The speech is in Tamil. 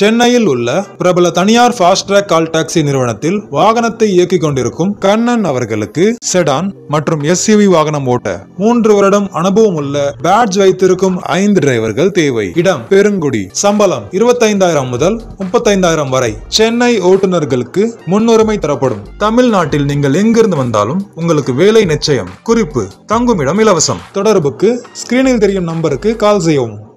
சென்னையில் உள்ள பிரபல தனியார் ஃபாஸ்ட் ட்ராக் கால் டாக்ஸி நிறுவனத்தில் வாகனத்தை இயக்கிக் கொண்டிருக்கும் கண்ணன் அவர்களுக்கு செடான் மற்றும் எஸ்யூவி வாகனம் ஓட்ட மூன்று வருடம் அனுபவம் உள்ள பேட்ஜ் வைத்திருக்கும் ஐந்து டிரைவர்கள் தேவை இடம் பெருங்குடி சம்பளம் இருபத்தைந்தாயிரம் முதல் முப்பத்தைந்தாயிரம் வரை சென்னை ஓட்டுநர்களுக்கு முன்னுரிமை தரப்படும் தமிழ்நாட்டில் நீங்கள் எங்கிருந்து வந்தாலும் உங்களுக்கு வேலை நிச்சயம் குறிப்பு தங்குமிடம் இலவசம் தொடர்புக்கு ஸ்கிரீனில் தெரியும் நம்பருக்கு கால் செய்யவும்